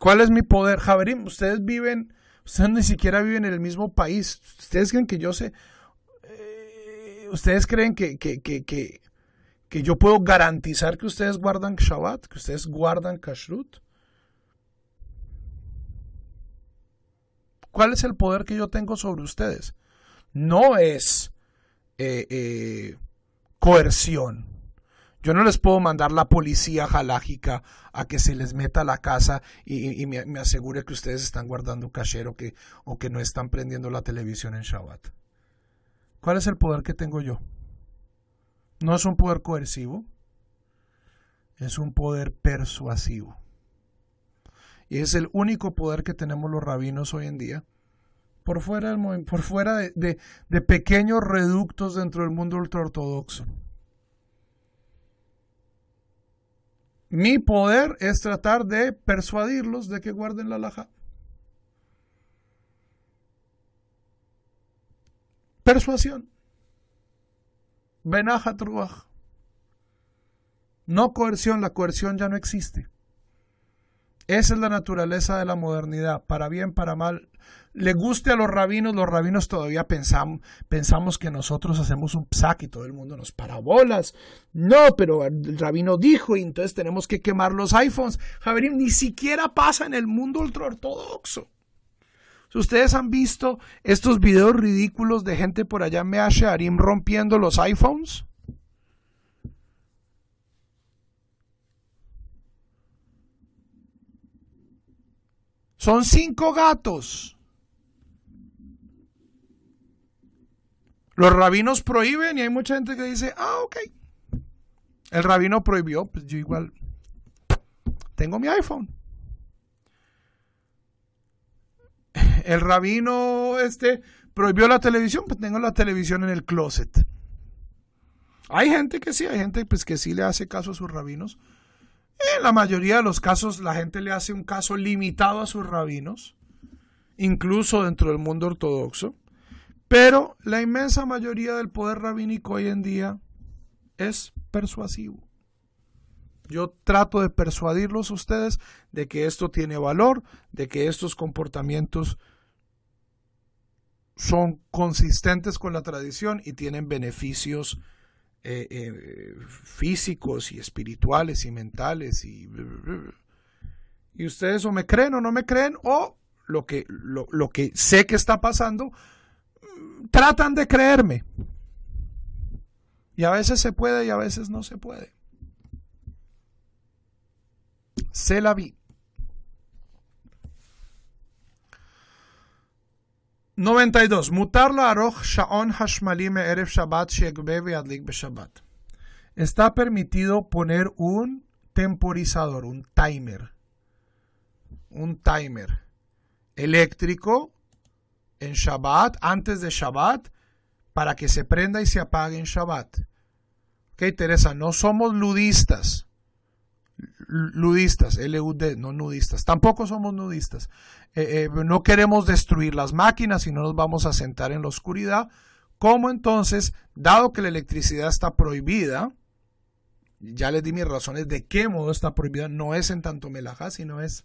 ¿Cuál es mi poder? Javerín, ustedes viven, ustedes ni siquiera viven en el mismo país. Ustedes creen que yo sé, eh, ustedes creen que, que, yo puedo garantizar que ustedes guardan Shabbat, que ustedes guardan Kashrut. ¿Cuál es el poder que yo tengo sobre ustedes? No es eh, eh, coerción. Yo no les puedo mandar la policía jalágica a que se les meta a la casa y, me, asegure que ustedes están guardando cachero que, o que no están prendiendo la televisión en Shabbat. ¿Cuál es el poder que tengo yo? No es un poder coercivo, es un poder persuasivo. Y es el único poder que tenemos los rabinos hoy en día por fuera, por fuera de, pequeños reductos dentro del mundo ultraortodoxo. Mi poder es tratar de persuadirlos de que guarden la laja. Persuasión. Benaja truaj. No coerción, la coerción ya no existe. Esa es la naturaleza de la modernidad, para bien, para mal le guste a los rabinos, los rabinos todavía pensamos que nosotros hacemos un psac y todo el mundo nos parabolas. No, pero el rabino dijo y entonces tenemos que quemar los iPhones. Javerim, ni siquiera pasa en el mundo ultraortodoxo. Si ustedes han visto estos videos ridículos de gente por allá en Meashe Arim rompiendo los iPhones. Son cinco gatos Los rabinos prohíben y hay mucha gente que dice, ah, ok. El rabino prohibió, pues yo igual tengo mi iPhone. El rabino este prohibió la televisión, pues tengo la televisión en el closet. Hay gente que sí, hay gente pues, que sí le hace caso a sus rabinos. En la mayoría de los casos la gente le hace un caso limitado a sus rabinos, incluso dentro del mundo ortodoxo. Pero la inmensa mayoría del poder rabínico hoy en día es persuasivo. Yo trato de persuadirlos ustedes de que esto tiene valor, de que estos comportamientos son consistentes con la tradición y tienen beneficios eh, eh, físicos y espirituales y mentales. Y, y ustedes o me creen o no me creen o lo que, lo que sé que está pasando tratan de creerme. Y a veces se puede y a veces no se puede. Se la vi. 92. Mutar Aroch Shaon hashmalime eref Shabbat Adlik Shabbat. Está permitido poner un temporizador, un timer. Un timer eléctrico en Shabbat, antes de Shabbat, para que se prenda y se apague en Shabbat. Ok, Teresa, no somos ludistas. Ludistas, LUD, no nudistas. Tampoco somos nudistas. Eh, eh, no queremos destruir las máquinas y no nos vamos a sentar en la oscuridad. ¿Cómo entonces, dado que la electricidad está prohibida, ya les di mis razones de qué modo está prohibida, no es en tanto melajá, sino es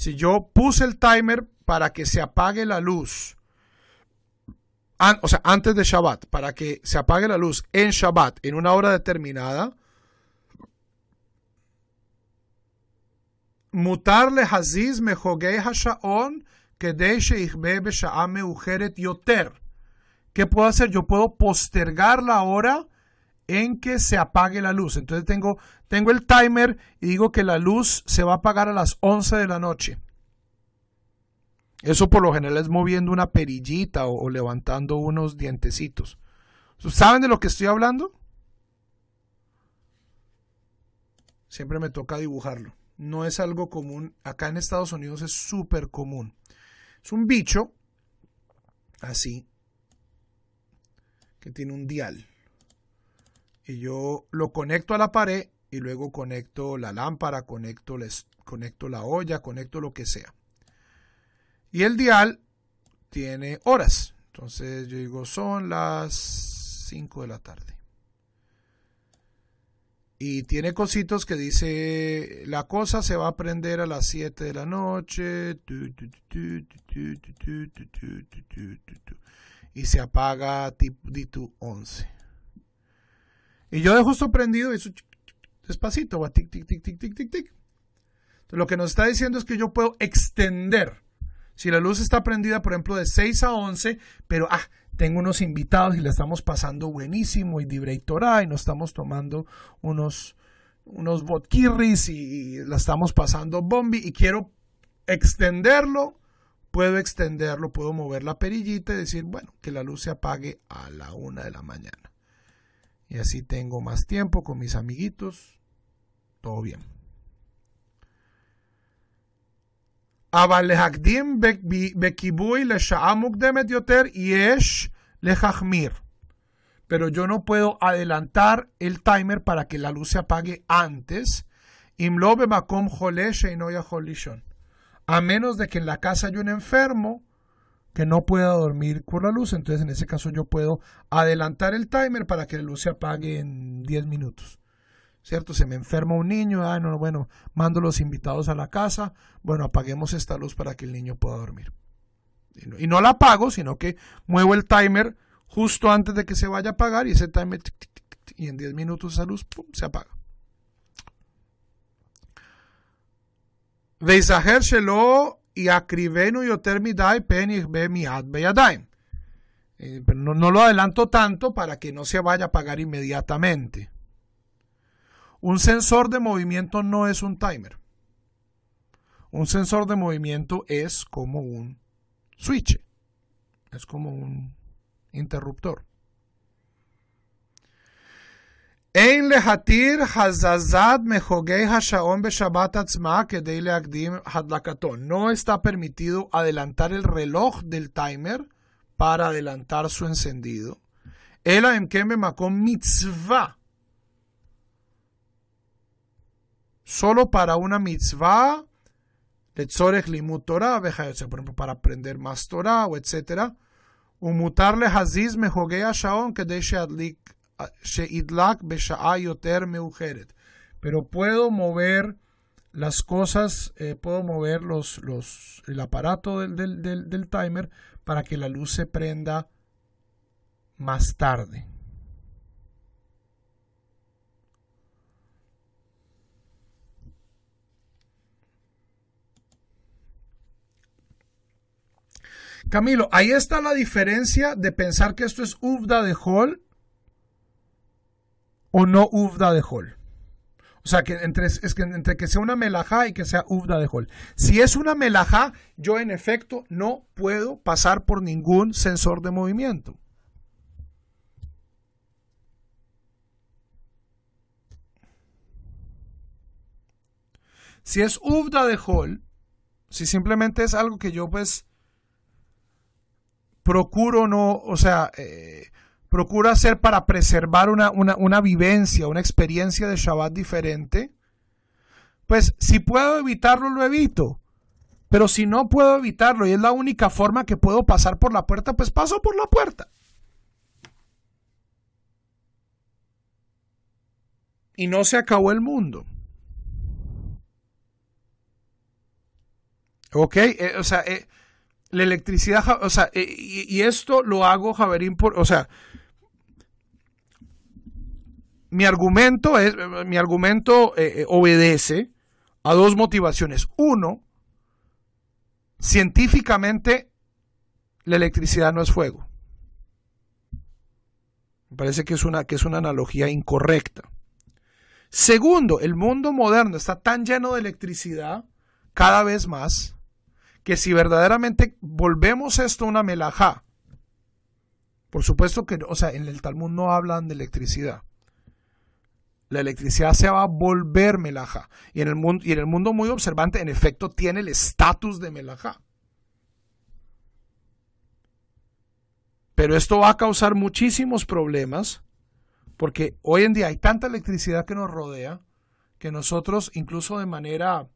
Si yo puse el timer para que se apague la luz, o sea, antes de Shabbat, para que se apague la luz en Shabbat en una hora determinada, que que bebe sha'ame ujeret yoter, ¿Qué puedo hacer? Yo puedo postergar la hora en que se apague la luz. Entonces tengo tengo el timer y digo que la luz se va a apagar a las 11 de la noche. Eso por lo general es moviendo una perillita o, levantando unos dientecitos. ¿Saben de lo que estoy hablando? Siempre me toca dibujarlo. No es algo común. Acá en Estados Unidos es súper común. Es un bicho así que tiene un dial. Y yo lo conecto a la pared y luego conecto la lámpara, conecto, conecto la olla, conecto lo que sea. Y el dial tiene horas. Entonces yo digo, son las 5 de la tarde. Y tiene cositos que dice, la cosa se va a prender a las 7 de la noche. Y se apaga tipo 11. Y yo dejo esto prendido y eso Despacito, va tic, tic, tic, tic, tic, tic, tic. lo que nos está diciendo es que yo puedo extender. Si la luz está prendida, por ejemplo, de 6 a 11, pero ah, tengo unos invitados y la estamos pasando buenísimo y directora y nos estamos tomando unos, unos y, y la estamos pasando bombi y quiero extenderlo, puedo extenderlo, puedo mover la perillita y decir, bueno, que la luz se apague a la una de la mañana. Y así tengo más tiempo con mis amiguitos, todo bien. Pero yo no puedo adelantar el timer para que la luz se apague antes. A menos de que en la casa haya un enfermo que no pueda dormir con la luz. Entonces en ese caso yo puedo adelantar el timer para que la luz se apague en 10 minutos. ¿cierto? Se me enferma un niño, ah, bueno, mando los invitados a la casa, bueno, apaguemos esta luz para que el niño pueda dormir. Y no, la apago, sino que muevo el timer justo antes de que se vaya a apagar y ese timer, y en 10 minutos esa luz se apaga. Veisaher y acribenu penich be No, no lo adelanto tanto para que no se vaya a pagar inmediatamente. Un sensor de movimiento no es un timer. Un sensor de movimiento es como un switch. Es como un interruptor. No está permitido adelantar el reloj del timer para adelantar su encendido. El אם כן mitzvah. solo para una mitzvah, letzorech limut Torah, por ejemplo, para aprender más Torah, o etcétera. etc. ומותר a מהוגי que deje adlik sheidlak besha yoter מאוחרת. Pero puedo mover las cosas, eh, puedo mover los, los, el aparato del, del, del, del timer para que la luz se prenda más tarde. Camilo, ahí está la diferencia de pensar que esto es UFDA de Hall o no UFDA de Hall. O sea, que entre, es que entre que sea una melaja y que sea UFDA de Hall. Si es una melaja, yo en efecto no puedo pasar por ningún sensor de movimiento. Si es UFDA de Hall, si simplemente es algo que yo pues procuro no, o sea, eh, procuro hacer para preservar una, vivencia, una experiencia de Shabbat diferente, pues si puedo evitarlo, lo evito. Pero si no puedo evitarlo y es la única forma que puedo pasar por la puerta, pues paso por la puerta. Y no se acabó el mundo. ¿Ok? Eh, o sea, eh, la electricidad, o sea, e, y, esto lo hago, Javerín, por, o sea, mi argumento es, mi argumento eh, eh, obedece a dos motivaciones. Uno, científicamente la electricidad no es fuego. Me parece que es una, que es una analogía incorrecta. Segundo, el mundo moderno está tan lleno de electricidad cada vez más que si verdaderamente volvemos esto una melajá, por supuesto que, o sea, en el Talmud no hablan de electricidad. La electricidad se va a volver melajá. Y en el mundo, y en el mundo muy observante, en efecto, tiene el estatus de melajá. Pero esto va a causar muchísimos problemas, porque hoy en día hay tanta electricidad que nos rodea, que nosotros, incluso de manera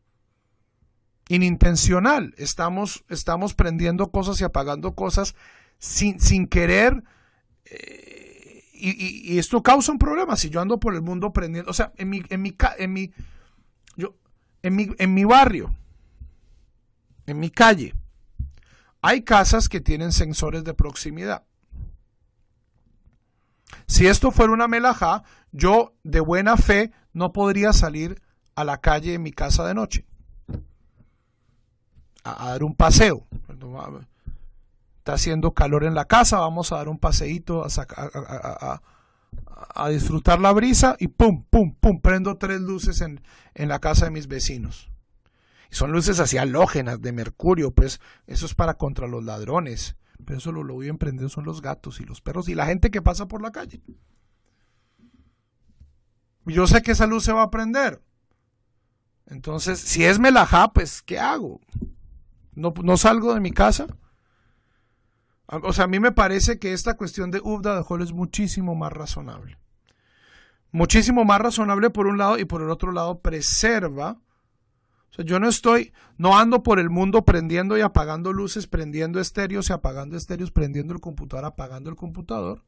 inintencional. Estamos, estamos prendiendo cosas y apagando cosas sin, querer. Eh, y, esto causa un problema. Si yo ando por el mundo prendiendo, o sea, en mi, en mi, en mi, yo, en mi, en mi barrio, en mi calle, hay casas que tienen sensores de proximidad. Si esto fuera una melaja yo de buena fe no podría salir a la calle en mi casa de noche a, dar un paseo. Está haciendo calor en la casa, vamos a dar un paseíto, a, a disfrutar la brisa y pum, pum, pum, prendo tres luces en, en la casa de mis vecinos. son luces así halógenas de mercurio, pues eso es para contra los ladrones. Pero eso lo, voy a emprender son los gatos y los perros y la gente que pasa por la calle. Yo sé que esa luz se va a prender. Entonces, si es melajá, pues, ¿qué hago? No, salgo de mi casa. O sea, a mí me parece que esta cuestión de UBDA de Hall es muchísimo más razonable. Muchísimo más razonable por un lado y por el otro lado preserva. O sea, yo no estoy, no ando por el mundo prendiendo y apagando luces, prendiendo estéreos y apagando estéreos, prendiendo el computador, apagando el computador.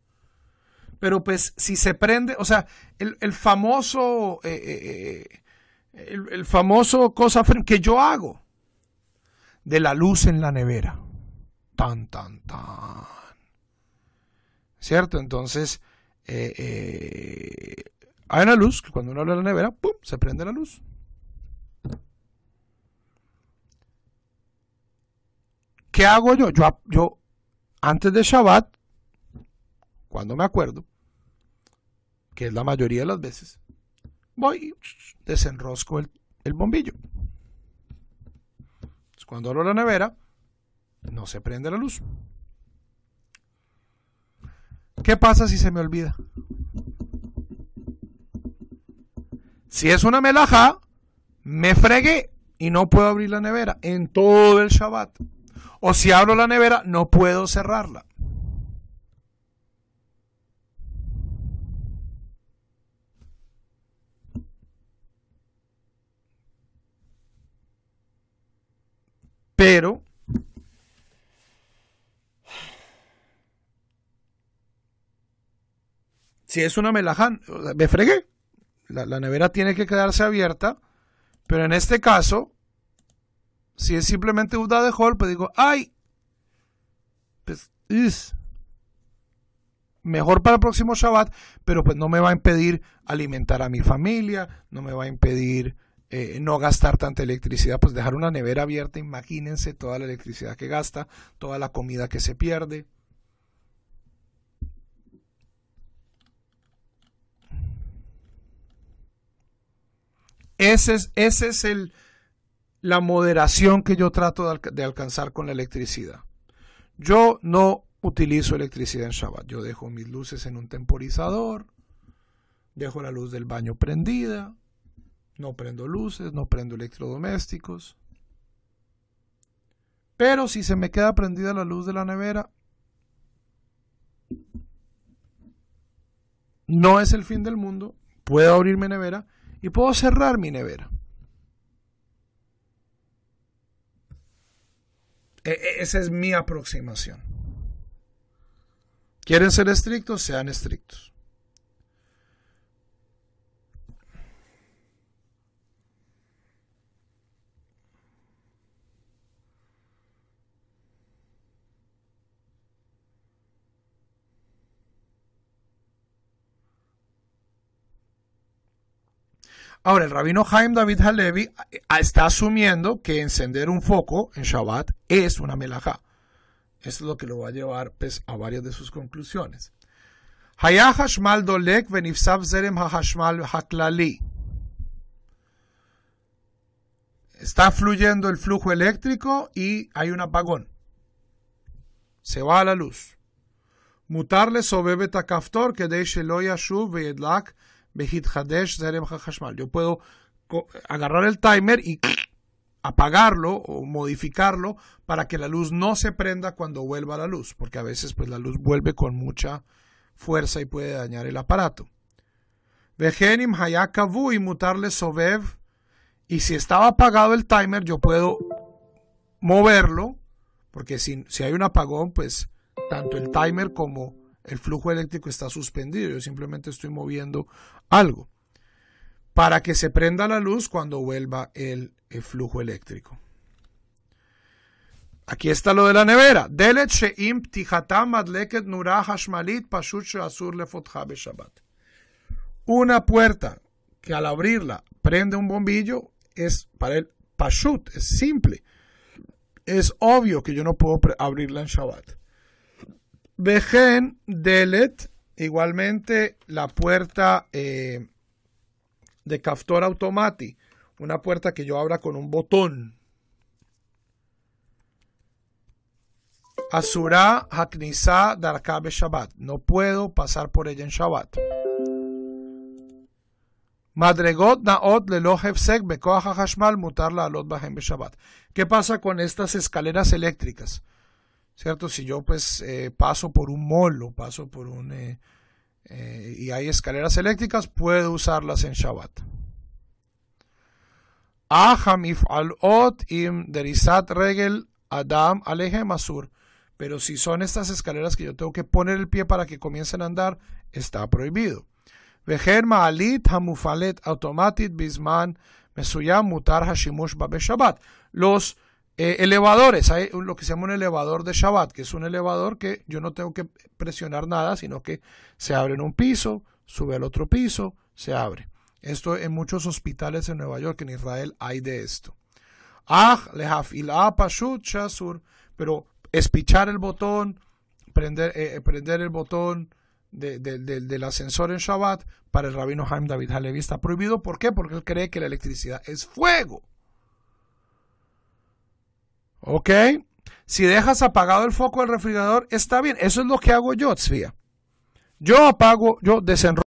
Pero pues si se prende, o sea, el, famoso, eh, eh, eh, el famoso cosa que yo hago, de la luz en la nevera. Tan, tan, tan. ¿Cierto? Entonces, eh, eh, hay una luz que cuando uno habla la nevera, ¡pum! se prende la luz. ¿Qué hago yo? Yo, yo antes de Shabbat, cuando me acuerdo, que es la mayoría de las veces, voy y desenrosco el bombillo. Cuando abro la nevera, no se prende la luz. ¿Qué pasa si se me olvida? Si es una melaja, me fregué y no puedo abrir la nevera en todo el Shabbat. O si abro la nevera, no puedo cerrarla. Pero si es una melaján, me fregué. La, nevera tiene que quedarse abierta, pero en este caso, si es simplemente un de hall, pues digo, ¡ay! Pues, es mejor para el próximo Shabbat, pero pues no me va a impedir alimentar a mi familia, no me va a impedir eh, no gastar tanta electricidad, pues dejar una nevera abierta, imagínense toda la electricidad que gasta, toda la comida que se pierde. Ese es, la moderación que yo trato de, de, alcanzar con la electricidad. Yo no utilizo electricidad en Shabbat. Yo dejo mis luces en un temporizador, dejo la luz del baño prendida, no prendo luces, no prendo electrodomésticos. Pero si se me queda prendida la luz de la nevera, no es el fin del mundo. Puedo abrir mi nevera y puedo cerrar mi nevera. E, e, esa es mi aproximación. ¿Quieren ser estrictos? Sean estrictos. Ahora, el rabino Haim David Halevi eh, eh, está asumiendo que encender un foco en Shabbat es una melajá. Esto es lo que lo va a llevar pues, a varias de sus conclusiones. Hashmal Dolek venifsav Zerem Hashmal Haklali. Está fluyendo el flujo eléctrico y hay un apagón. Se va a la luz. Mutarle sobebe Kaftor, que de lo yashuv Behit Hadesh Yo puedo agarrar el timer y apagarlo o modificarlo para que la luz no se prenda cuando vuelva la luz, porque a veces pues la luz vuelve con mucha fuerza y puede dañar el aparato. Vejenim hayakavu y mutarle sobev. Y si estaba apagado el timer, yo puedo moverlo, porque si, si hay un apagón, pues tanto el timer como el flujo eléctrico está suspendido, yo simplemente estoy moviendo algo para que se prenda la luz cuando vuelva el, flujo eléctrico. Aquí está lo de la nevera. Una puerta que al abrirla prende un bombillo es para el pashut, es simple. Es obvio que yo no puedo abrirla en Shabbat. Vejen Delet, igualmente la puerta eh, de Captor Automati, una puerta que yo abra con un botón. Asura Haknisa Darkabe Shabbat. No puedo pasar por ella en Shabbat. Madregot Naot mutarla, Hashmal Mutar Shabbat. ¿Qué pasa con estas escaleras eléctricas? ¿cierto? Si yo pues eh, paso por un molo paso por un... Eh, eh, y hay escaleras eléctricas, puedo usarlas en Shabbat. Aham al ot im derisat regel adam aleje masur. Pero si son estas escaleras que yo tengo que poner el pie para que comiencen a andar, está prohibido. Vejer ma'alit hamufalet automatit bisman mesuyam mutar hashimush Babeshabbat. Los eh, elevadores, hay lo que se llama un elevador de Shabbat, que es un elevador que yo no tengo que presionar nada, sino que se abre en un piso, sube al otro piso, se abre. Esto en muchos hospitales en Nueva York, en Israel, hay de esto. Ah, pashut pero espichar el botón, prender, eh, eh, el botón del ascensor en Shabbat, para el rabino Haim David Halevi está prohibido. ¿Por qué? Porque él cree que la electricidad es fuego. ¿Ok? Si dejas apagado el foco del refrigerador, está bien. Eso es lo que hago yo, Yo apago, yo desenrollo.